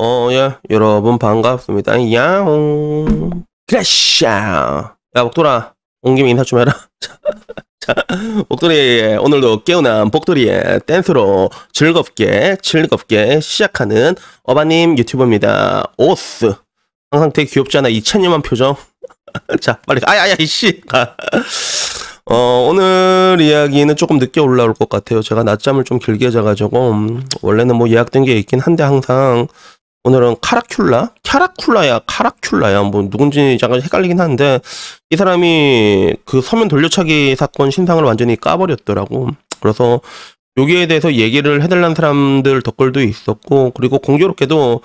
어, 예, 여러분 반갑습니다. 야옹. 그래샤. 야, 목돌아. 온 김에 인사 좀 해라. 자, 자, 복돌이, 오늘도 깨어난 복돌이의 댄스로 즐겁게, 즐겁게 시작하는 어바님 유튜버입니다. 오스. 항상 되게 귀엽지 아 이찬님한 표정. 자, 빨리, 아야야, 이씨. 어, 오늘 이야기는 조금 늦게 올라올 것 같아요. 제가 낮잠을 좀 길게 자가지고, 음, 원래는 뭐 예약된 게 있긴 한데 항상 오늘은 카라큘라, 카라쿨라야 카라큘라야, 뭐 누군지 잠깐 헷갈리긴 하는데 이 사람이 그 서면 돌려차기 사건 신상을 완전히 까버렸더라고. 그래서 여기에 대해서 얘기를 해달라는 사람들 덧글도 있었고 그리고 공교롭게도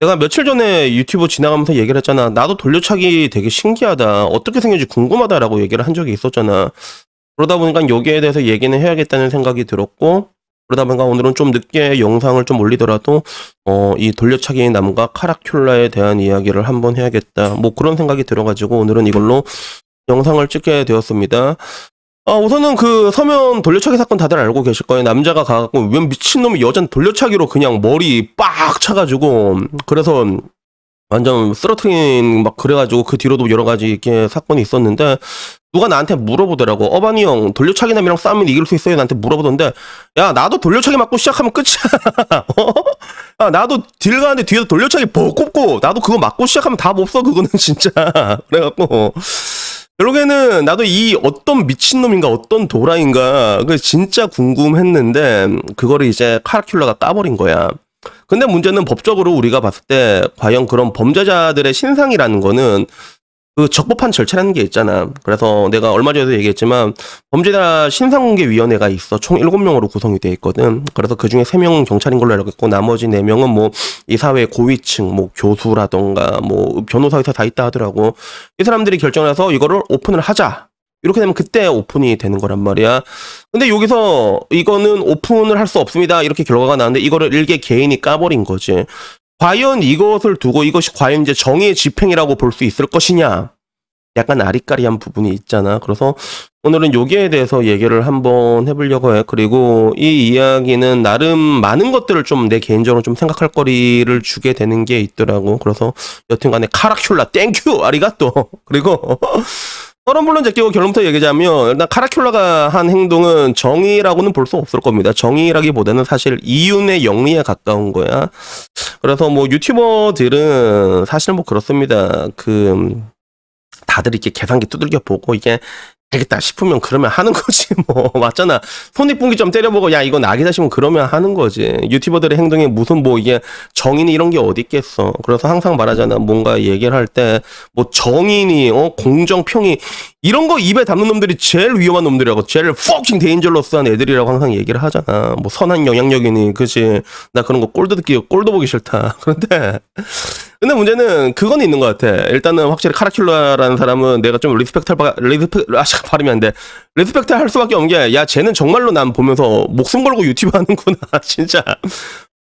내가 며칠 전에 유튜브 지나가면서 얘기를 했잖아. 나도 돌려차기 되게 신기하다. 어떻게 생겼지 궁금하다라고 얘기를 한 적이 있었잖아. 그러다 보니까 여기에 대해서 얘기는 해야겠다는 생각이 들었고 그러다 보니까 오늘은 좀 늦게 영상을 좀 올리더라도 어, 이 돌려차기 나무가 카라큘라에 대한 이야기를 한번 해야겠다. 뭐 그런 생각이 들어가지고 오늘은 이걸로 영상을 찍게 되었습니다. 아, 우선은 그 서면 돌려차기 사건 다들 알고 계실 거예요. 남자가 가갖고 웬 미친놈이 여잔 돌려차기로 그냥 머리 빡 차가지고 그래서 완전 쓰러트린 막 그래가지고 그 뒤로도 여러 가지 이렇게 사건이 있었는데 누가 나한테 물어보더라고. 어반이 형, 돌려차기 남이랑 싸우면 이길 수 있어요? 나한테 물어보던데, 야, 나도 돌려차기 맞고 시작하면 끝이야. 어? 야, 아, 나도 딜 가는데 뒤에서 돌려차기 복 꼽고, 나도 그거 맞고 시작하면 다몹어 그거는 진짜. 그래갖고. 결국에는 나도 이 어떤 미친놈인가 어떤 도라인가 그 진짜 궁금했는데 그거를 이제 카라큘라가 까버린 거야. 근데 문제는 법적으로 우리가 봤을 때 과연 그런 범죄자들의 신상이라는 거는 그 적법한 절차라는 게 있잖아. 그래서 내가 얼마 전에도 얘기했지만 범죄자 신상공개위원회가 있어. 총 7명으로 구성이 돼 있거든. 그래서 그 중에 3명은 경찰인 걸로 알고 있고 나머지 4명은 뭐 이 사회 고위층, 뭐 교수라던가 뭐 변호사 에서다 있다 하더라고. 이 사람들이 결정을 해서 이거를 오픈을 하자. 이렇게 되면 그때 오픈이 되는 거란 말이야. 근데 여기서 이거는 오픈을 할 수 없습니다. 이렇게 결과가 나는데 왔 이거를 일개 개인이 까버린 거지. 과연 이것을 두고 이것이 과연 이제 정의의 집행이라고 볼 수 있을 것이냐? 약간 아리까리한 부분이 있잖아. 그래서 오늘은 여기에 대해서 얘기를 한번 해보려고 해. 그리고 이 이야기는 나름 많은 것들을 좀 내 개인적으로 좀 생각할 거리를 주게 되는 게 있더라고. 그래서 여튼간에 카라큘라 땡큐 아리가또 그리고 서론불론 제끼고 결론부터 얘기하자면 일단 카라큘라가 한 행동은 정의라고는 볼 수 없을 겁니다. 정의라기보다는 사실 이윤의 영리에 가까운 거야. 그래서 뭐 유튜버들은 사실 뭐 그렇습니다. 그 다들 이렇게 계산기 두들겨 보고 이게 되겠다 싶으면 그러면 하는 거지 뭐 맞잖아 손익분기 좀 때려보고 야 이건 악이다 싶으면 그러면 하는 거지 유튜버들의 행동에 무슨 뭐 이게 정인이 이런 게 어디 있겠어 그래서 항상 말하잖아 뭔가 얘기를 할 때 뭐 정인이 어 공정 평이 이런 거 입에 담는 놈들이 제일 위험한 놈들이라고 제일 f u c 데인저러스한 애들이라고 항상 얘기를 하잖아 뭐 선한 영향력이니 그지 나 그런 거 꼴도 듣기 꼴도 보기 싫다 그런데 근데 문제는 그건 있는 것 같아. 일단은 확실히 카라큘라라는 사람은 내가 좀 리스펙트 할, 리스펙, 아, 발음이 안 돼. 리스펙트 할 수밖에 없는 게, 야, 쟤는 정말로 난 보면서 목숨 걸고 유튜브 하는구나, 진짜.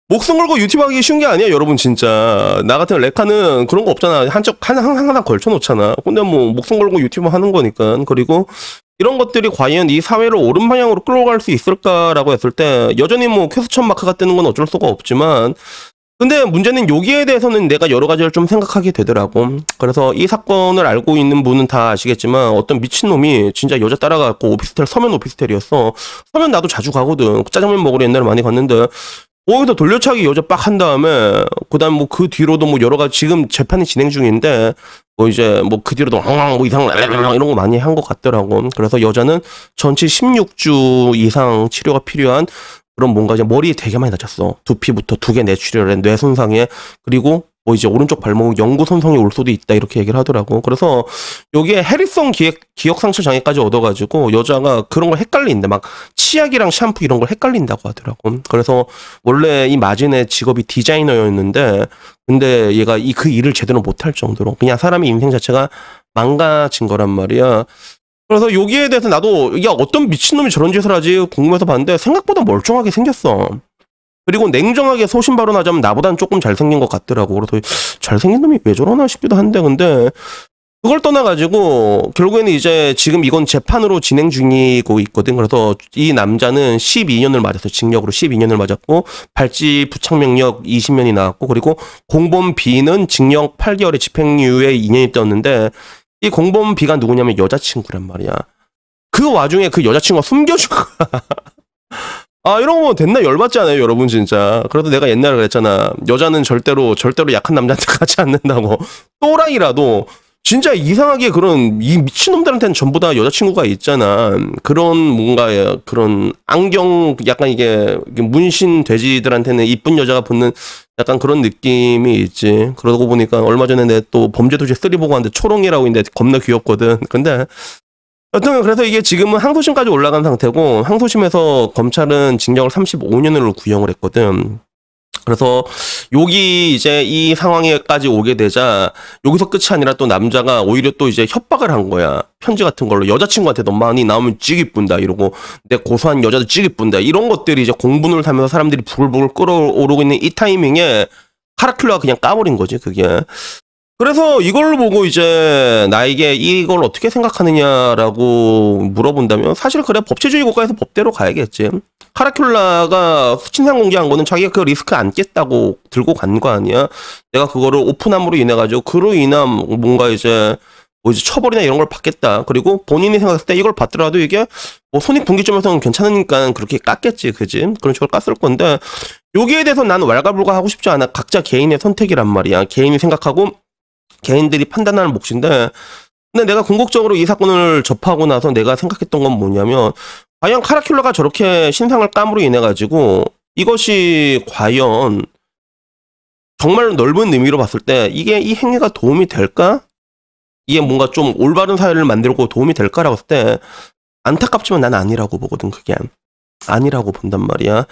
목숨 걸고 유튜브 하기 쉬운 게 아니야, 여러분, 진짜. 나 같은 레카는 그런 거 없잖아. 한쪽, 한, 한, 하나 걸쳐놓잖아. 근데 뭐, 목숨 걸고 유튜브 하는 거니까. 그리고, 이런 것들이 과연 이 사회를 옳은 방향으로 끌어갈 수 있을까라고 했을 때, 여전히 뭐, 쾌수천 마크가 뜨는 건 어쩔 수가 없지만, 근데 문제는 여기에 대해서는 내가 여러 가지를 좀 생각하게 되더라고. 그래서 이 사건을 알고 있는 분은 다 아시겠지만 어떤 미친놈이 진짜 여자 따라가고 오피스텔, 서면 오피스텔이었어. 서면 나도 자주 가거든. 짜장면 먹으러 옛날에 많이 갔는데 거기서 돌려차기 여자 빡 한 다음에 그다음 뭐 그 뒤로도 뭐 여러 가지 지금 재판이 진행 중인데 뭐 이제 뭐 그 뒤로도 왕왕 뭐 이상 이런 거 많이 한 것 같더라고. 그래서 여자는 전치 16주 이상 치료가 필요한 그럼 뭔가 이제 머리에 되게 많이 다쳤어. 두피부터 두 개내출혈에뇌 손상에 그리고 뭐 이제 오른쪽 발목 연구 손상이 올 수도 있다 이렇게 얘기를 하더라고. 그래서 여기에 해리성 기획, 기억 상처 장애까지 얻어가지고 여자가 그런 걸 헷갈린다. 막 치약이랑 샴푸 이런 걸 헷갈린다고 하더라고. 그래서 원래 이 마진의 직업이 디자이너였는데 근데 얘가 이 그 일을 제대로 못할 정도로 그냥 사람의 인생 자체가 망가진 거란 말이야. 그래서 여기에 대해서 나도 야 어떤 미친놈이 저런 짓을 하지 궁금해서 봤는데 생각보다 멀쩡하게 생겼어. 그리고 냉정하게 소신 발언하자면 나보단 조금 잘생긴 것 같더라고. 그래서 잘생긴 놈이 왜 저러나 싶기도 한데 근데 그걸 떠나가지고 결국에는 이제 지금 이건 재판으로 진행 중이고 있거든. 그래서 이 남자는 12년을 맞았어. 징역으로 12년을 맞았고 발지 부착명령 20년이 나왔고 그리고 공범 B는 징역 8개월에 집행유예 2년이 떴는데 이 공범비가 누구냐면 여자친구란 말이야. 그 와중에 그 여자친구가 숨겨준 거야. 아 이런 거 뭐 됐나 열받지 않아요 여러분 진짜 그래도 내가 옛날에 그랬잖아 여자는 절대로 절대로 약한 남자한테 가지 않는다고 또랑이라도 진짜 이상하게 그런 이 미친놈들한테는 전부 다 여자친구가 있잖아 그런 뭔가 그런 안경 약간 이게 문신 돼지들한테는 이쁜 여자가 붙는 약간 그런 느낌이 있지. 그러고 보니까 얼마 전에 내 또 범죄도시 3 보고 왔는데 초롱이라고 있는데 겁나 귀엽거든. 근데 여튼 그래서 이게 지금은 항소심까지 올라간 상태고 항소심에서 검찰은 징역을 35년으로 구형을 했거든. 그래서 여기 이제 이 상황에까지 오게 되자 여기서 끝이 아니라 또 남자가 오히려 또 이제 협박을 한 거야. 편지 같은 걸로 여자친구한테 너 많이 나오면 찌기 뿐다 이러고 내 고소한 여자도 찌기 뿐다 이런 것들이 이제 공분을 타면서 사람들이 부글부글 끓어오르고 있는 이 타이밍에 카라큘라가 그냥 까버린 거지 그게 그래서 이걸 로 보고 이제 나에게 이걸 어떻게 생각하느냐라고 물어본다면 사실 그래 법치주의 국가에서 법대로 가야겠지. 카라큘라가 수친상 공개한 거는 자기가 그 리스크 안겠다고 들고 간 거 아니야. 내가 그거를 오픈함으로 인해 가지고 그로 인한 뭔가 이제 뭐 이제 처벌이나 이런 걸 받겠다. 그리고 본인이 생각했을 때 이걸 받더라도 이게 뭐 손익분기점에서는 괜찮으니까 그렇게 깠겠지, 그지? 그런 식으로 깠을 건데 여기에 대해서 나는 왈가불가 하고 싶지 않아. 각자 개인의 선택이란 말이야. 개인이 생각하고 개인들이 판단하는 몫인데 근데 내가 궁극적으로 이 사건을 접하고 나서 내가 생각했던 건 뭐냐면 과연 카라큘라가 저렇게 신상을 깜으로 인해 가지고 이것이 과연 정말 넓은 의미로 봤을 때 이게 이 행위가 도움이 될까? 이게 뭔가 좀 올바른 사회를 만들고 도움이 될까라고 했을 때 안타깝지만 난 아니라고 보거든 그게 아니라고 본단 말이야.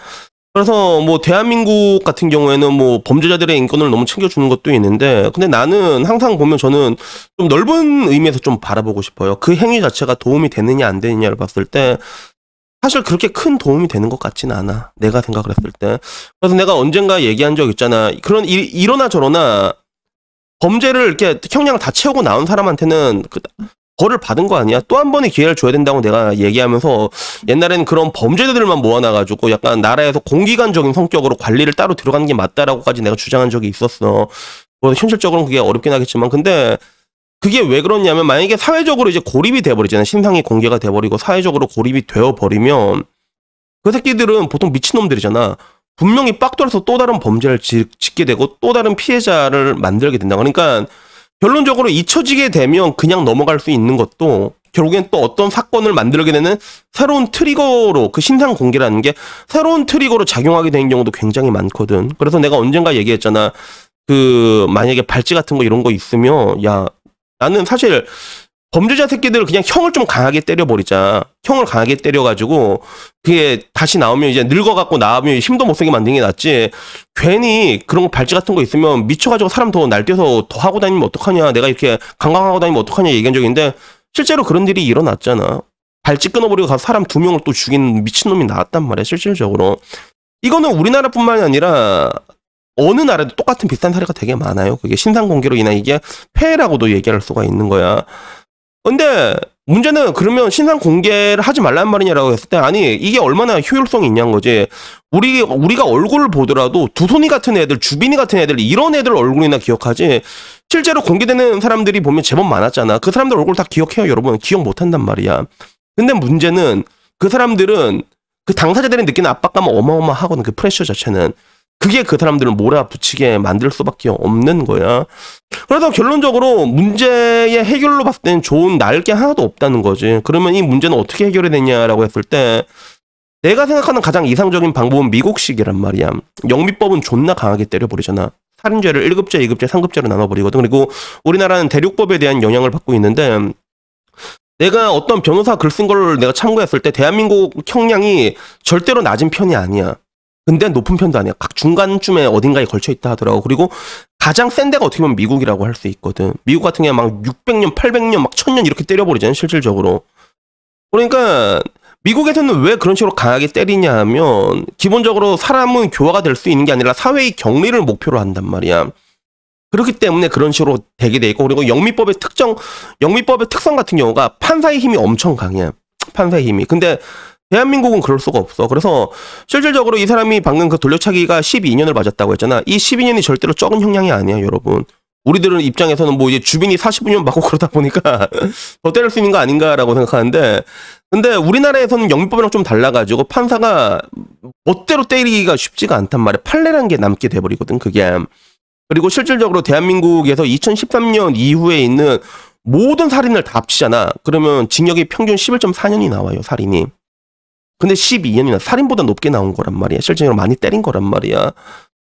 그래서 뭐 대한민국 같은 경우에는 뭐 범죄자들의 인권을 너무 챙겨주는 것도 있는데 근데 나는 항상 보면 저는 좀 넓은 의미에서 좀 바라보고 싶어요. 그 행위 자체가 도움이 되느냐 안 되느냐를 봤을 때 사실 그렇게 큰 도움이 되는 것 같지는 않아. 내가 생각을 했을 때. 그래서 내가 언젠가 얘기한 적 있잖아. 그런 일, 이러나 저러나 범죄를 이렇게 형량을 다 채우고 나온 사람한테는 그 벌을 받은 거 아니야? 또 한 번의 기회를 줘야 된다고 내가 얘기하면서 옛날에는 그런 범죄자들만 모아놔가지고 약간 나라에서 공기관적인 성격으로 관리를 따로 들어가는 게 맞다라고까지 내가 주장한 적이 있었어. 물 현실적으로는 그게 어렵긴 하겠지만 근데 그게 왜 그러냐면 만약에 사회적으로 이제 고립이 돼버리잖아요. 신상이 공개가 돼버리고 사회적으로 고립이 되어버리면 그 새끼들은 보통 미친놈들이잖아. 분명히 빡돌아서 또 다른 범죄를 짓게 되고 또 다른 피해자를 만들게 된다. 그러니까 결론적으로 잊혀지게 되면 그냥 넘어갈 수 있는 것도 결국엔 또 어떤 사건을 만들게 되는 새로운 트리거로 그 신상 공개라는 게 새로운 트리거로 작용하게 되는 경우도 굉장히 많거든. 그래서 내가 언젠가 얘기했잖아. 그 만약에 발찌 같은 거 이런 거 있으면 야 나는 사실 범죄자 새끼들을 그냥 형을 좀 강하게 때려버리자. 형을 강하게 때려가지고 그게 다시 나오면 이제 늙어갖고 나오면 힘도 못쓰게 만드는 게 낫지. 괜히 그런 거 발찌 같은 거 있으면 미쳐가지고 사람 더 날뛰어서 더 하고 다니면 어떡하냐. 내가 이렇게 강강하고 다니면 어떡하냐 얘기한 적인데 실제로 그런 일이 일어났잖아. 발찌 끊어버리고 가서 사람 두 명을 또 죽인 미친놈이 나왔단 말이야. 실질적으로. 이거는 우리나라뿐만이 아니라 어느 나라도 똑같은 비슷한 사례가 되게 많아요. 그게 신상 공개로 인한 이게 폐해라고도 얘기할 수가 있는 거야. 근데 문제는 그러면 신상 공개를 하지 말란 말이냐라고 했을 때 아니 이게 얼마나 효율성이 있냐는 거지 우리 우리가 얼굴을 보더라도 두손이 같은 애들 주빈이 같은 애들 이런 애들 얼굴이나 기억하지 실제로 공개되는 사람들이 보면 제법 많았잖아 그 사람들 얼굴 다 기억해요 여러분 기억 못한단 말이야 근데 문제는 그 사람들은 그 당사자들이 느끼는 압박감은 어마어마하거든 그 프레셔 자체는 그게 그 사람들을 몰아붙이게 만들 수밖에 없는 거야. 그래서 결론적으로 문제의 해결로 봤을 땐 좋은 날을게 하나도 없다는 거지. 그러면 이 문제는 어떻게 해결이 되냐라고 했을 때 내가 생각하는 가장 이상적인 방법은 미국식이란 말이야. 영미법은 존나 강하게 때려버리잖아. 살인죄를 1급죄, 2급죄, 3급죄로 나눠버리거든. 그리고 우리나라는 대륙법에 대한 영향을 받고 있는데 내가 어떤 변호사 글쓴 걸 내가 참고했을 때 대한민국 형량이 절대로 낮은 편이 아니야. 근데 높은 편도 아니야. 각 중간쯤에 어딘가에 걸쳐 있다 하더라고. 그리고 가장 센 데가 어떻게 보면 미국이라고 할 수 있거든. 미국 같은 경우는막 600년, 800년, 막 1000년 이렇게 때려버리잖아요, 실질적으로. 그러니까 미국에서는 왜 그런 식으로 강하게 때리냐 하면 기본적으로 사람은 교화가 될 수 있는 게 아니라 사회의 격리를 목표로 한단 말이야. 그렇기 때문에 그런 식으로 되게 돼 있고 그리고 영미법의 특정 영미법의 특성 같은 경우가 판사의 힘이 엄청 강해. 판사의 힘이. 근데 대한민국은 그럴 수가 없어. 그래서 실질적으로 이 사람이 방금 그 돌려차기가 12년을 맞았다고 했잖아. 이 12년이 절대로 적은 형량이 아니야, 여러분. 우리들은 입장에서는 뭐 이제 주빈이 45년 맞고 그러다 보니까 더 때릴 수 있는 거 아닌가라고 생각하는데 근데 우리나라에서는 영미법이랑 좀 달라가지고 판사가 멋대로 때리기가 쉽지가 않단 말이야. 판례란 게 남게 돼버리거든, 그게. 그리고 실질적으로 대한민국에서 2013년 이후에 있는 모든 살인을 다 합치잖아. 그러면 징역이 평균 11.4년이 나와요, 살인이. 근데 12년이나 살인보다 높게 나온 거란 말이야. 실제로 많이 때린 거란 말이야.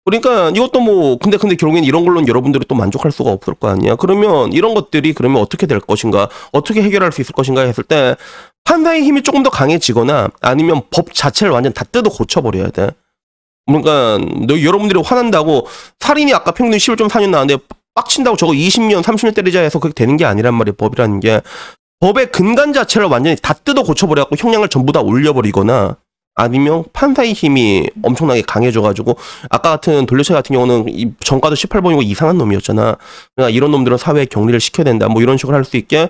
그러니까 이것도 뭐 근데 근데 결국엔 이런 걸로는 여러분들이 또 만족할 수가 없을 거 아니야. 그러면 이런 것들이 그러면 어떻게 될 것인가? 어떻게 해결할 수 있을 것인가 했을 때 판사의 힘이 조금 더 강해지거나 아니면 법 자체를 완전 다 뜯어 고쳐버려야 돼. 그러니까 너 여러분들이 화난다고 살인이 아까 평균 11.4년 나왔는데 빡친다고 저거 20년, 30년 때리자 해서 그게 되는 게 아니란 말이야, 법이라는 게. 법의 근간 자체를 완전히 다 뜯어 고쳐버려갖고 형량을 전부 다 올려버리거나 아니면 판사의 힘이 엄청나게 강해져가지고 아까 같은 돌려차 같은 경우는 이 전과도 18번이고 이상한 놈이었잖아. 그러니까 이런 놈들은 사회에 격리를 시켜야 된다. 뭐 이런 식으로 할 수 있게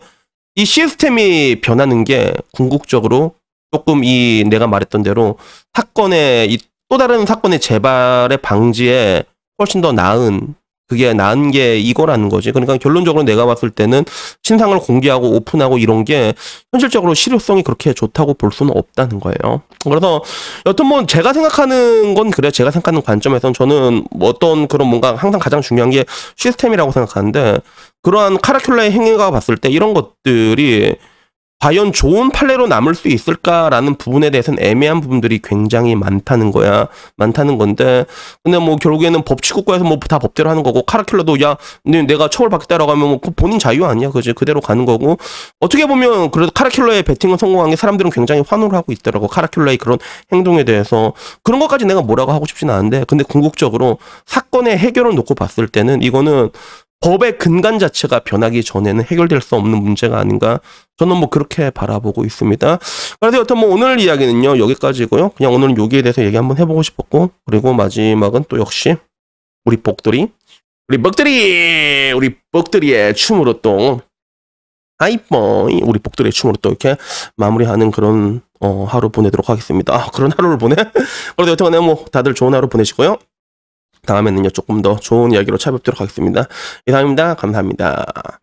이 시스템이 변하는 게 궁극적으로 조금 이 내가 말했던 대로 사건의 이 또 다른 사건의 재발의 방지에 훨씬 더 나은 그게 나은 게 이거라는 거지. 그러니까 결론적으로 내가 봤을 때는 신상을 공개하고 오픈하고 이런 게 현실적으로 실효성이 그렇게 좋다고 볼 수는 없다는 거예요. 그래서 여튼 뭐 제가 생각하는 건 그래요. 제가 생각하는 관점에서는 저는 뭐 어떤 그런 뭔가 항상 가장 중요한 게 시스템이라고 생각하는데 그러한 카라큘라의 행위가 봤을 때 이런 것들이 과연 좋은 판례로 남을 수 있을까라는 부분에 대해서는 애매한 부분들이 굉장히 많다는 거야. 많다는 건데. 근데 뭐 결국에는 법치국가에서 뭐 다 법대로 하는 거고 카라큘러도 야, 네, 내가 처벌받겠다라고 하면 뭐 그 본인 자유 아니야. 그지? 그대로 가는 거고. 어떻게 보면 그래도 카라큘러의 배팅은 성공한 게 사람들은 굉장히 환호를 하고 있더라고. 카라큘러의 그런 행동에 대해서 그런 것까지 내가 뭐라고 하고 싶진 않은데 근데 궁극적으로 사건의 해결을 놓고 봤을 때는 이거는 법의 근간 자체가 변하기 전에는 해결될 수 없는 문제가 아닌가 저는 뭐 그렇게 바라보고 있습니다. 그래서 여튼 뭐 오늘 이야기는요 여기까지고요. 그냥 오늘은 여기에 대해서 얘기 한번 해보고 싶었고 그리고 마지막은 또 역시 우리 복들이 우리 복들이 우리 복들이의 춤으로 또 아이뽀이 우리 복들이의 춤으로 또 이렇게 마무리하는 그런 어, 하루 보내도록 하겠습니다. 아, 그런 하루를 보내? 그래도 여튼간에 뭐 다들 좋은 하루 보내시고요. 다음에는요 조금 더 좋은 이야기로 찾아뵙도록 하겠습니다. 이상입니다. 감사합니다.